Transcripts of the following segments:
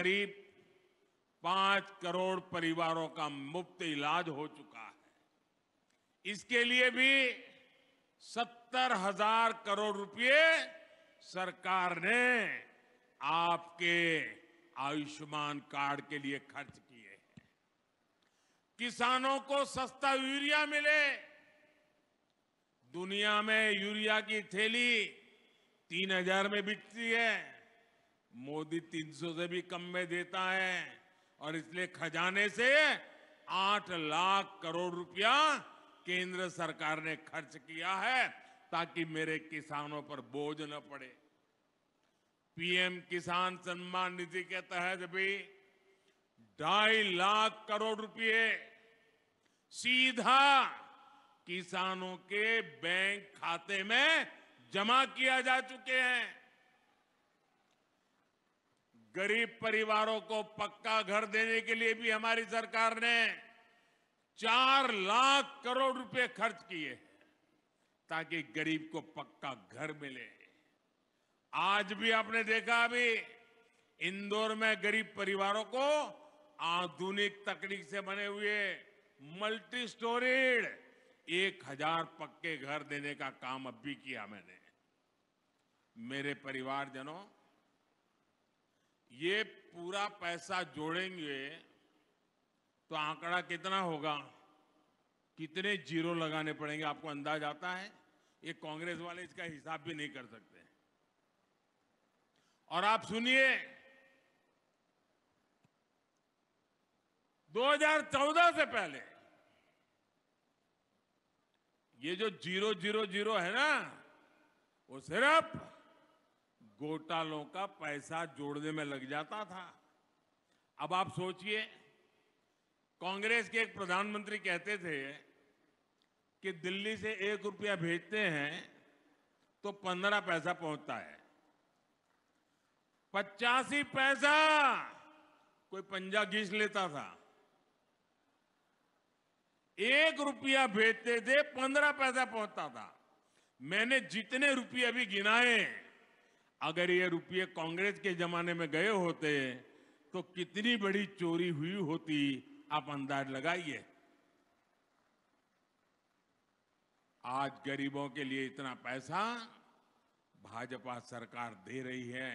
करीब पांच करोड़ परिवारों का मुफ्त इलाज हो चुका है इसके लिए भी सत्तर हजार करोड़ रुपए सरकार ने आपके आयुष्मान कार्ड के लिए खर्च किए हैं किसानों को सस्ता यूरिया मिले दुनिया में यूरिया की थैली तीन हजार में बिकती है मोदी 300 से भी कम में देता है और इसलिए खजाने से 8 लाख करोड़ रुपया केंद्र सरकार ने खर्च किया है ताकि मेरे किसानों पर बोझ न पड़े पीएम किसान सम्मान निधि के तहत भी ढाई लाख करोड़ रुपए सीधा किसानों के बैंक खाते में जमा किया जा चुके हैं गरीब परिवारों को पक्का घर देने के लिए भी हमारी सरकार ने चार लाख करोड़ रुपए खर्च किए हैं ताकि गरीब को पक्का घर मिले आज भी आपने देखा अभी इंदौर में गरीब परिवारों को आधुनिक तकनीक से बने हुए मल्टी स्टोरेड एक हजार पक्के घर देने का काम अब भी किया मैंने मेरे परिवारजनों ये पूरा पैसा जोड़ेंगे तो आंकड़ा कितना होगा कितने जीरो लगाने पड़ेंगे आपको अंदाज आता है ये कांग्रेस वाले इसका हिसाब भी नहीं कर सकते और आप सुनिए 2014 से पहले ये जो जीरो जीरो जीरो है ना वो सिर्फ घोटालों का पैसा जोड़ने में लग जाता था अब आप सोचिए कांग्रेस के एक प्रधानमंत्री कहते थे कि दिल्ली से एक रुपया भेजते हैं तो पंद्रह पैसा पहुंचता है पचासी पैसा कोई पंजा घीस लेता था एक रुपया भेजते थे पंद्रह पैसा पहुंचता था मैंने जितने रुपये अभी गिनाए अगर ये रुपये कांग्रेस के जमाने में गए होते तो कितनी बड़ी चोरी हुई होती आप अंदाज लगाइए आज गरीबों के लिए इतना पैसा भाजपा सरकार दे रही है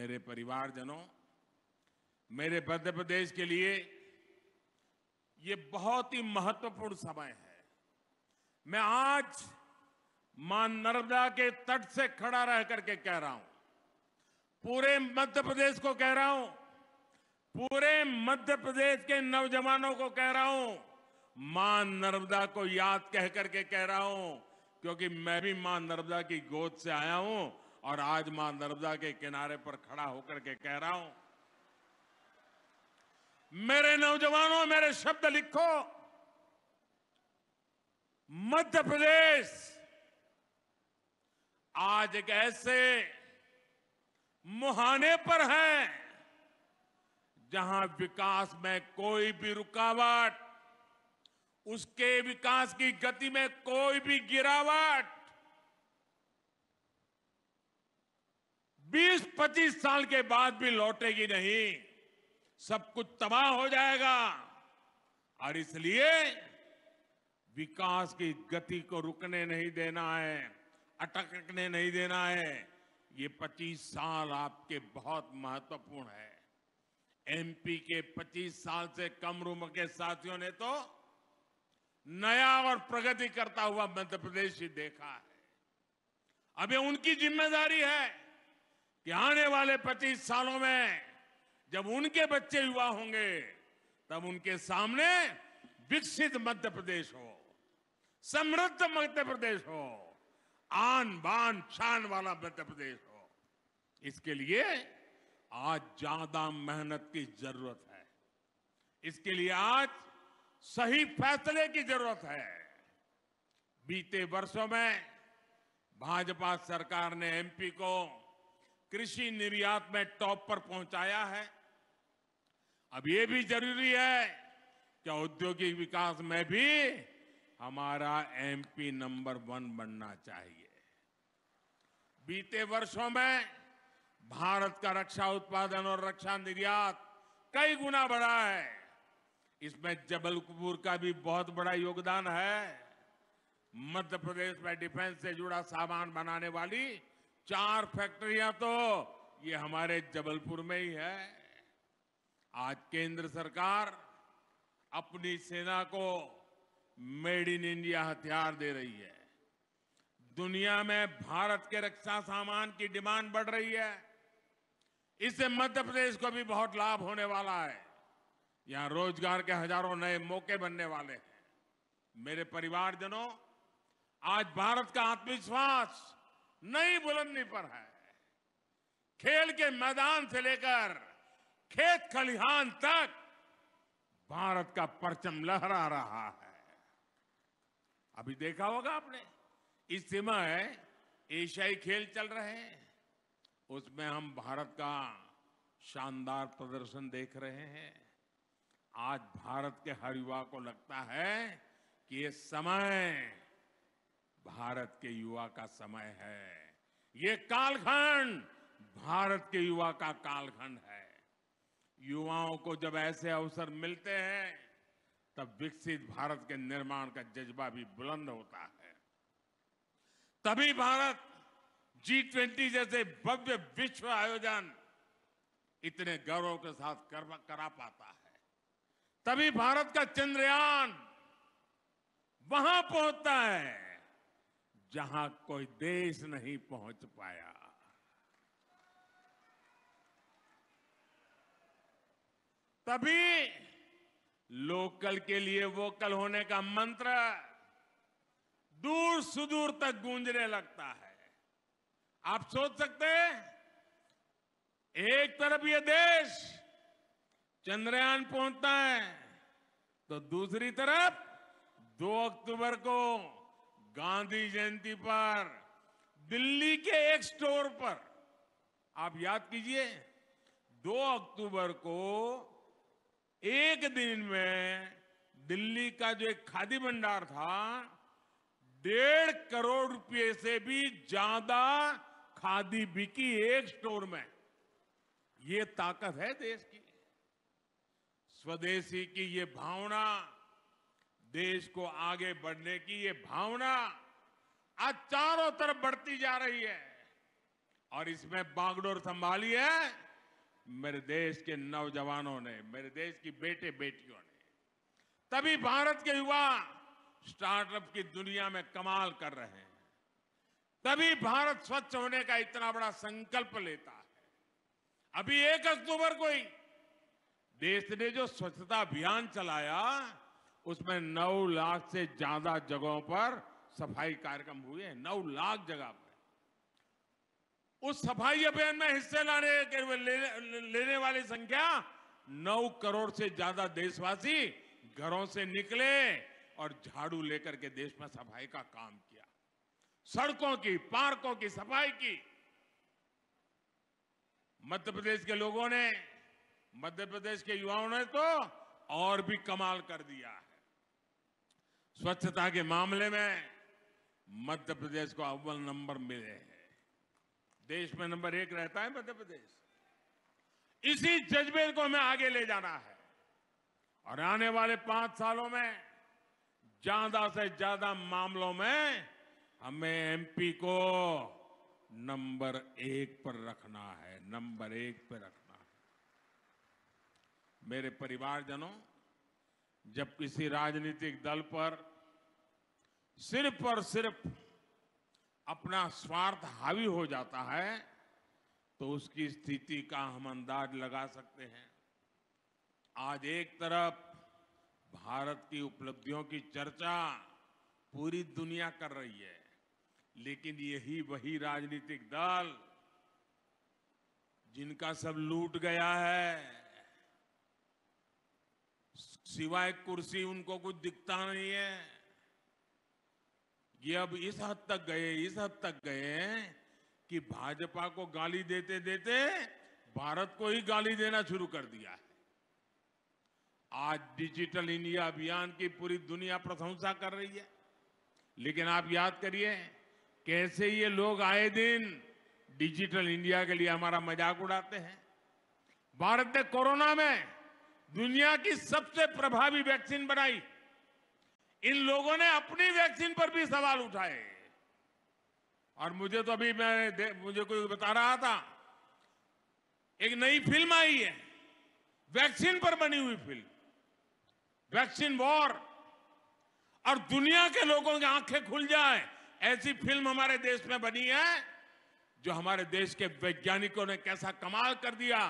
मेरे परिवारजनों मेरे मध्य प्रदेश के लिए ये बहुत ही महत्वपूर्ण समय है मैं आज मां नर्मदा के तट से खड़ा रह करके कह रहा हूं पूरे मध्य प्रदेश को कह रहा हूं पूरे मध्य प्रदेश के नौजवानों को कह रहा हूं मां नर्मदा को याद कह करके कह रहा हूं क्योंकि मैं भी मां नर्मदा की गोद से आया हूं और आज मां नर्मदा के किनारे पर खड़ा होकर के कह रहा हूं मेरे नौजवानों मेरे शब्द लिखो मध्य प्रदेश आज एक ऐसे मुहाने पर है जहां विकास में कोई भी रुकावट उसके विकास की गति में कोई भी गिरावट 20-25 साल के बाद भी लौटेगी नहीं सब कुछ तबाह हो जाएगा और इसलिए विकास की गति को रुकने नहीं देना है अटकने नहीं देना है ये 25 साल आपके बहुत महत्वपूर्ण है एमपी के 25 साल से कम उम्र के साथियों ने तो नया और प्रगति करता हुआ मध्य प्रदेश ही देखा है अब ये उनकी जिम्मेदारी है कि आने वाले 25 सालों में जब उनके बच्चे युवा होंगे तब उनके सामने विकसित मध्य प्रदेश हो समृद्ध मध्य प्रदेश हो आन बान शान वाला मध्य प्रदेश हो इसके लिए आज ज्यादा मेहनत की जरूरत है इसके लिए आज सही फैसले की जरूरत है बीते वर्षों में भाजपा सरकार ने एमपी को कृषि निर्यात में टॉप पर पहुंचाया है अब ये भी जरूरी है कि औद्योगिक विकास में भी हमारा एमपी नंबर वन बनना चाहिए बीते वर्षों में भारत का रक्षा उत्पादन और रक्षा निर्यात कई गुना बढ़ा है इसमें जबलपुर का भी बहुत बड़ा योगदान है मध्य प्रदेश में डिफेंस से जुड़ा सामान बनाने वाली चार फैक्ट्रियां तो ये हमारे जबलपुर में ही है आज केंद्र सरकार अपनी सेना को मेड इन इंडिया हथियार दे रही है दुनिया में भारत के रक्षा सामान की डिमांड बढ़ रही है इससे मध्य प्रदेश को भी बहुत लाभ होने वाला है यहां रोजगार के हजारों नए मौके बनने वाले हैं मेरे परिवारजनों आज भारत का आत्मविश्वास नई बुलंदी पर है खेल के मैदान से लेकर खेत खलिहान तक भारत का परचम लहरा रहा है अभी देखा होगा आपने इस समय एशियाई खेल चल रहे हैं उसमें हम भारत का शानदार प्रदर्शन देख रहे हैं आज भारत के हर युवा को लगता है कि ये समय भारत के युवा का समय है ये कालखंड भारत के युवा का कालखंड है युवाओं को जब ऐसे अवसर मिलते हैं तब विकसित भारत के निर्माण का जज्बा भी बुलंद होता है तभी भारत जी ट्वेंटी जैसे भव्य विश्व आयोजन इतने गौरव के साथ कर, करा पाता है तभी भारत का चंद्रयान वहां पहुंचता है जहां कोई देश नहीं पहुंच पाया तभी लोकल के लिए वोकल होने का मंत्र दूर सुदूर तक गूंजने लगता है आप सोच सकते हैं एक तरफ ये देश चंद्रयान पहुंचता है तो दूसरी तरफ 2 अक्टूबर को गांधी जयंती पर दिल्ली के एक स्टोर पर आप याद कीजिए 2 अक्टूबर को एक दिन में दिल्ली का जो एक खादी भंडार था डेढ़ करोड़ रुपए से भी ज्यादा खादी बिकी एक स्टोर में ये ताकत है देश की स्वदेशी की ये भावना देश को आगे बढ़ने की ये भावना आज चारों तरफ बढ़ती जा रही है और इसमें बागडोर संभाली है मेरे देश के नौजवानों ने मेरे देश की बेटे बेटियों ने तभी भारत के युवा स्टार्टअप की दुनिया में कमाल कर रहे हैं तभी भारत स्वच्छ होने का इतना बड़ा संकल्प लेता है अभी एक अक्टूबर को ही देश ने जो स्वच्छता अभियान चलाया उसमें नौ लाख से ज्यादा जगहों पर सफाई कार्यक्रम हुए नौ लाख जगह पर उस सफाई अभियान में हिस्से लाने ले, लेने वाली संख्या नौ करोड़ से ज्यादा देशवासी घरों से निकले और झाड़ू लेकर के देश में सफाई का काम किया सड़कों की पार्कों की सफाई की मध्य प्रदेश के लोगों ने मध्य प्रदेश के युवाओं ने तो और भी कमाल कर दिया है स्वच्छता के मामले में मध्य प्रदेश को अव्वल नंबर मिले हैं देश में नंबर एक रहता है मध्य प्रदेश इसी जज्बे को हमें आगे ले जाना है और आने वाले पांच सालों में ज्यादा से ज्यादा मामलों में हमें एमपी को नंबर एक पर रखना है नंबर एक पर रखना है मेरे परिवारजनों जब किसी राजनीतिक दल पर सिर्फ और सिर्फ अपना स्वार्थ हावी हो जाता है तो उसकी स्थिति का हम अंदाज लगा सकते हैं आज एक तरफ भारत की उपलब्धियों की चर्चा पूरी दुनिया कर रही है लेकिन यही वही राजनीतिक दल जिनका सब लूट गया है सिवाय कुर्सी उनको कुछ दिखता नहीं है ये अब इस हद तक गए इस हद तक गए कि भाजपा को गाली देते देते भारत को ही गाली देना शुरू कर दिया है आज डिजिटल इंडिया अभियान की पूरी दुनिया प्रशंसा कर रही है लेकिन आप याद करिए कैसे ये लोग आए दिन डिजिटल इंडिया के लिए हमारा मजाक उड़ाते हैं भारत ने कोरोना में दुनिया की सबसे प्रभावी वैक्सीन बनाई इन लोगों ने अपनी वैक्सीन पर भी सवाल उठाए और मुझे तो अभी मैं मुझे कोई बता रहा था एक नई फिल्म आई है वैक्सीन पर बनी हुई फिल्म वैक्सीन वॉर और दुनिया के लोगों की आंखें खुल जाए ऐसी फिल्म हमारे देश में बनी है जो हमारे देश के वैज्ञानिकों ने कैसा कमाल कर दिया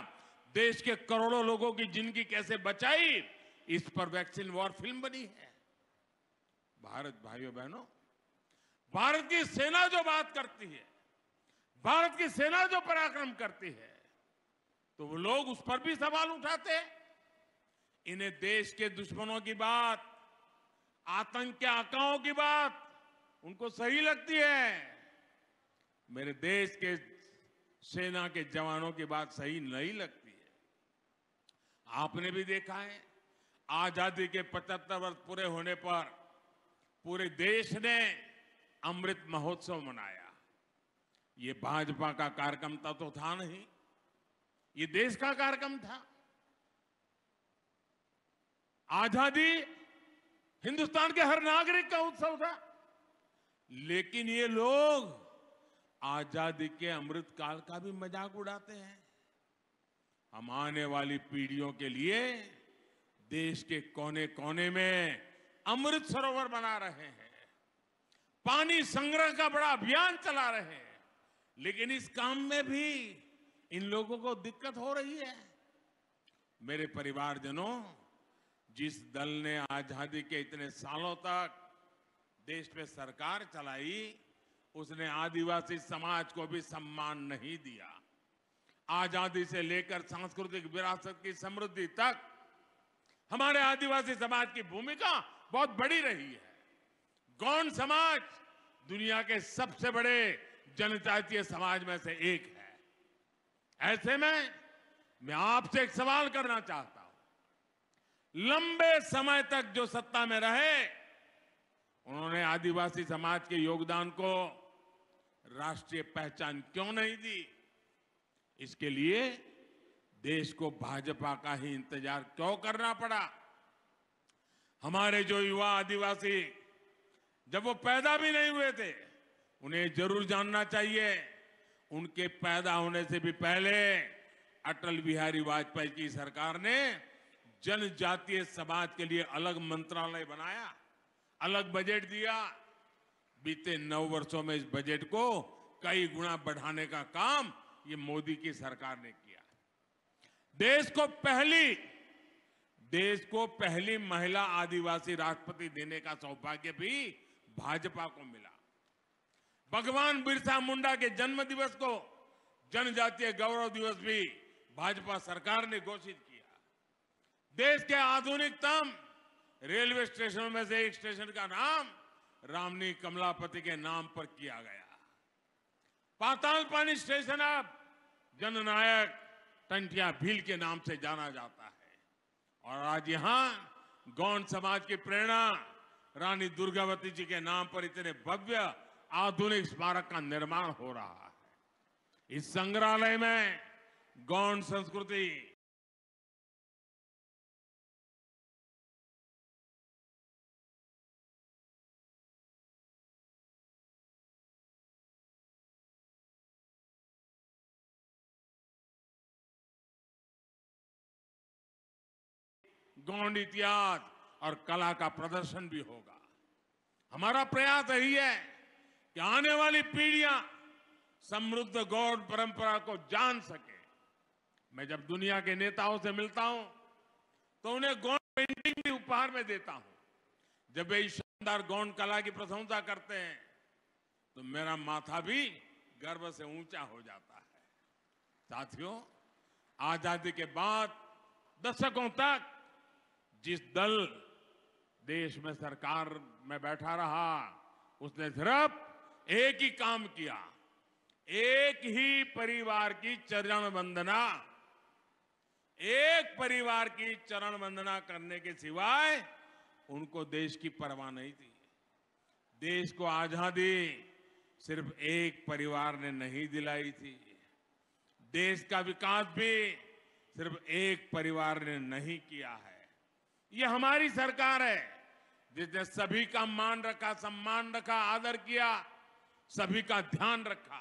देश के करोड़ों लोगों की जिंदगी कैसे बचाई इस पर वैक्सीन वॉर फिल्म बनी है भारत भाइयों बहनों भारत की सेना जो बात करती है भारत की सेना जो पराक्रम करती है तो वो लोग उस पर भी सवाल उठाते हैं इन्हें देश के दुश्मनों की बात आतंक के आकाओं की बात उनको सही लगती है मेरे देश के सेना के जवानों की बात सही नहीं लगती है आपने भी देखा है आजादी के 75 वर्ष पूरे होने पर पूरे देश ने अमृत महोत्सव मनाया ये भाजपा का कार्यक्रम था तो था नहीं ये देश का कार्यक्रम था आजादी हिंदुस्तान के हर नागरिक का उत्सव था लेकिन ये लोग आजादी के अमृत काल का भी मजाक उड़ाते हैं हम आने वाली पीढ़ियों के लिए देश के कोने कोने में अमृत सरोवर बना रहे हैं पानी संग्रह का बड़ा अभियान चला रहे हैं लेकिन इस काम में भी इन लोगों को दिक्कत हो रही है मेरे परिवारजनों जिस दल ने आजादी के इतने सालों तक देश में सरकार चलाई उसने आदिवासी समाज को भी सम्मान नहीं दिया आजादी से लेकर सांस्कृतिक विरासत की समृद्धि तक हमारे आदिवासी समाज की भूमिका बहुत बड़ी रही है गौंड समाज दुनिया के सबसे बड़े जनजातीय समाज में से एक है ऐसे में मैं आपसे एक सवाल करना चाहता लंबे समय तक जो सत्ता में रहे उन्होंने आदिवासी समाज के योगदान को राष्ट्रीय पहचान क्यों नहीं दी इसके लिए देश को भाजपा का ही इंतजार क्यों करना पड़ा हमारे जो युवा आदिवासी जब वो पैदा भी नहीं हुए थे उन्हें जरूर जानना चाहिए उनके पैदा होने से भी पहले अटल बिहारी वाजपेयी की सरकार ने जनजातीय समाज के लिए अलग मंत्रालय बनाया अलग बजट दिया बीते नौ वर्षों में इस बजट को कई गुना बढ़ाने का काम ये मोदी की सरकार ने किया देश को पहली देश को पहली महिला आदिवासी राष्ट्रपति देने का सौभाग्य भी भाजपा को मिला भगवान बिरसा मुंडा के जन्म दिवस को जनजातीय गौरव दिवस भी भाजपा सरकार ने घोषित किया देश के आधुनिकतम रेलवे स्टेशनों में से एक स्टेशन का नाम रामनी कमलापति के नाम पर किया गया पाताल पानी स्टेशन अब जननायक टंटिया भील के नाम से जाना जाता है और आज यहां गौंड समाज की प्रेरणा रानी दुर्गावती जी के नाम पर इतने भव्य आधुनिक स्मारक का निर्माण हो रहा है इस संग्रहालय में गौंड संस्कृति गौंड इतिहास और कला का प्रदर्शन भी होगा हमारा प्रयास यही है कि आने वाली पीढ़ियां समृद्ध गौड़ परंपरा को जान सके मैं जब दुनिया के नेताओं से मिलता हूं तो उन्हें गौंड पेंटिंग भी उपहार में देता हूं जब वे इस शानदार गौंड कला की प्रशंसा करते हैं तो मेरा माथा भी गर्व से ऊंचा हो जाता है साथियों आजादी के बाद दशकों तक जिस दल देश में सरकार में बैठा रहा उसने सिर्फ एक ही काम किया एक ही परिवार की चरण वंदना एक परिवार की चरण वंदना करने के सिवाय उनको देश की परवाह नहीं थी देश को आजादी सिर्फ एक परिवार ने नहीं दिलाई थी देश का विकास भी सिर्फ एक परिवार ने नहीं किया है ये हमारी सरकार है जिसने सभी का मान रखा सम्मान रखा आदर किया सभी का ध्यान रखा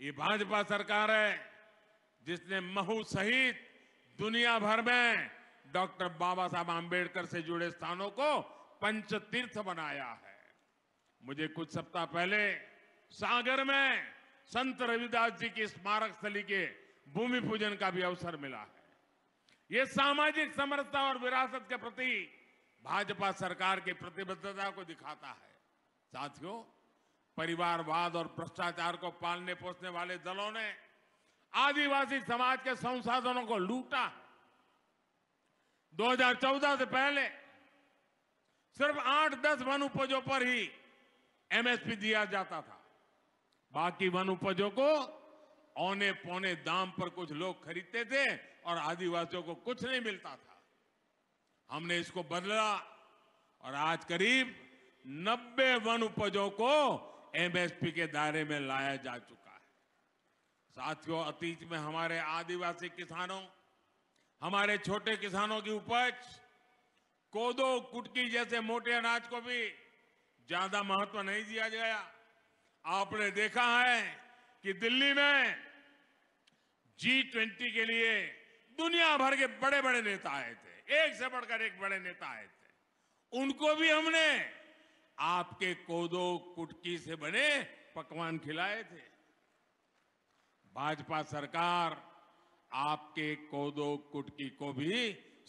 ये भाजपा सरकार है जिसने महू सहित दुनिया भर में डॉक्टर बाबा साहब आम्बेडकर से जुड़े स्थानों को पंच तीर्थ बनाया है मुझे कुछ सप्ताह पहले सागर में संत रविदास जी की स्मारक स्थली के भूमि पूजन का भी अवसर मिला है ये सामाजिक समरसता और विरासत के प्रति भाजपा सरकार की प्रतिबद्धता को दिखाता है साथियों परिवारवाद और भ्रष्टाचार को पालने पोसने वाले दलों ने आदिवासी समाज के संसाधनों को लूटा 2014 से पहले सिर्फ आठ दस वन उपजों पर ही एमएसपी दिया जाता था बाकी वन उपजों को औने पौने दाम पर कुछ लोग खरीदते थे और आदिवासियों को कुछ नहीं मिलता था हमने इसको बदला और आज करीब 90 वन उपजों को एमएसपी के दायरे में लाया जा चुका है साथियों अतीत में हमारे आदिवासी किसानों हमारे छोटे किसानों की उपज कोदो कुटकी जैसे मोटे अनाज को भी ज्यादा महत्व नहीं दिया गया आपने देखा है कि दिल्ली में जी ट्वेंटी के लिए दुनिया भर के बड़े बड़े नेता आए थे एक से बढ़कर एक बड़े नेता आए थे उनको भी हमने आपके कोदो कुटकी से बने पकवान खिलाए थे भाजपा सरकार आपके कोदो कुटकी को भी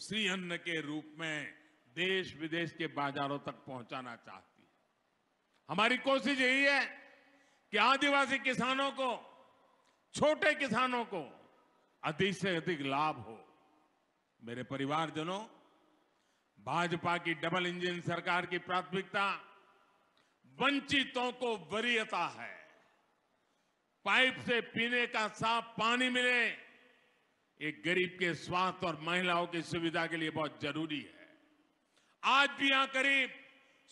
श्री अन्न के रूप में देश विदेश के बाजारों तक पहुंचाना चाहती है हमारी कोशिश यही है कि आदिवासी किसानों को छोटे किसानों को अधिक से अधिक लाभ हो मेरे परिवारजनों भाजपा की डबल इंजन सरकार की प्राथमिकता वंचितों को वरीयता है पाइप से पीने का साफ पानी मिले एक गरीब के स्वास्थ्य और महिलाओं की सुविधा के लिए बहुत जरूरी है आज भी यहां करीब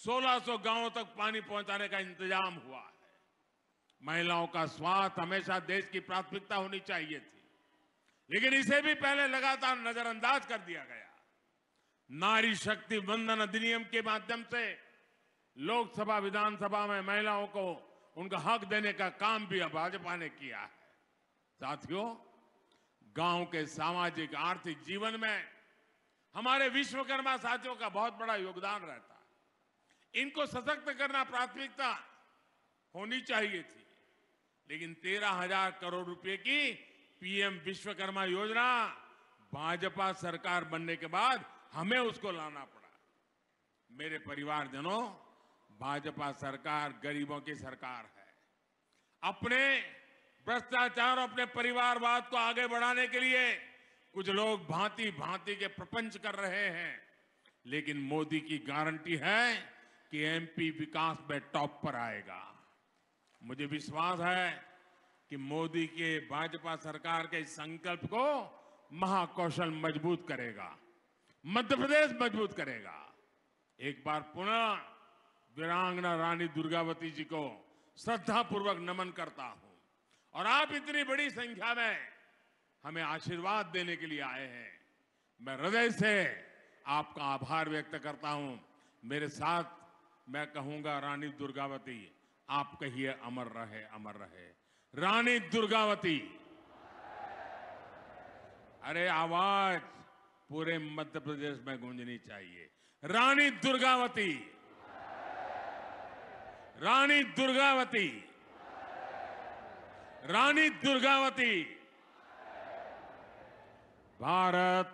1600 गांवों तक पानी पहुंचाने का इंतजाम हुआ है महिलाओं का स्वास्थ्य हमेशा देश की प्राथमिकता होनी चाहिए थी लेकिन इसे भी पहले लगातार नजरअंदाज कर दिया गया नारी शक्ति बंधन अधिनियम के माध्यम से लोकसभा विधानसभा में महिलाओं को उनका हक देने का काम भी भाजपा ने किया है साथियों गांव के सामाजिक आर्थिक जीवन में हमारे विश्वकर्मा साथियों का बहुत बड़ा योगदान रहता है इनको सशक्त करना प्राथमिकता होनी चाहिए थी लेकिन तेरह हजार करोड़ रुपए की पीएम विश्वकर्मा योजना भाजपा सरकार बनने के बाद हमें उसको लाना पड़ा मेरे परिवारजनों भाजपा सरकार गरीबों की सरकार है अपने भ्रष्टाचार और अपने परिवारवाद को आगे बढ़ाने के लिए कुछ लोग भांति भांति के प्रपंच कर रहे हैं लेकिन मोदी की गारंटी है कि एमपी विकास में टॉप पर आएगा मुझे विश्वास है कि मोदी के भाजपा सरकार के संकल्प को महाकौशल मजबूत करेगा मध्य प्रदेश मजबूत करेगा एक बार पुनः वीरांगना रानी दुर्गावती जी को श्रद्धापूर्वक नमन करता हूं और आप इतनी बड़ी संख्या में हमें आशीर्वाद देने के लिए आए हैं मैं हृदय से आपका आभार व्यक्त करता हूं मेरे साथ मैं कहूंगा रानी दुर्गावती आप कहिए अमर रहे अमर रहे रानी दुर्गावती अरे आवाज पूरे मध्य प्रदेश में गूंजनी चाहिए रानी दुर्गावती रानी दुर्गावती रानी दुर्गावती भारत